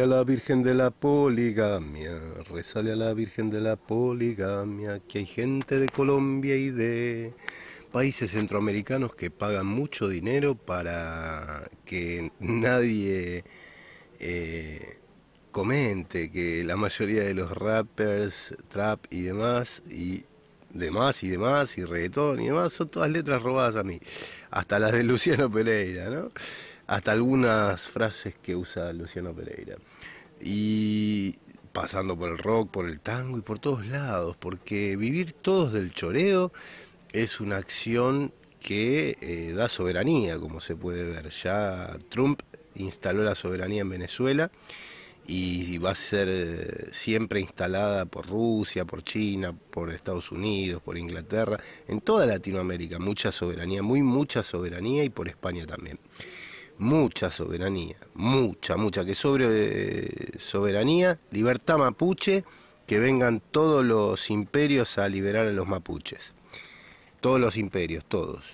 A la Virgen de la Poligamia, resale a la Virgen de la Poligamia, que hay gente de Colombia y de países centroamericanos que pagan mucho dinero para que nadie eh, comente que la mayoría de los rappers, trap y demás, y demás y demás, y reggaetón y demás, son todas letras robadas a mí, hasta las de Luciano Pereira, ¿no? hasta algunas frases que usa Luciano Pereira. Y pasando por el rock, por el tango y por todos lados, porque vivir todos del choreo es una acción que eh, da soberanía, como se puede ver. Ya Trump instaló la soberanía en Venezuela y va a ser eh, siempre instalada por Rusia, por China, por Estados Unidos, por Inglaterra, en toda Latinoamérica, mucha soberanía, muy mucha soberanía y por España también mucha soberanía, mucha, mucha, que sobre eh, soberanía, libertad mapuche, que vengan todos los imperios a liberar a los mapuches. Todos los imperios, todos.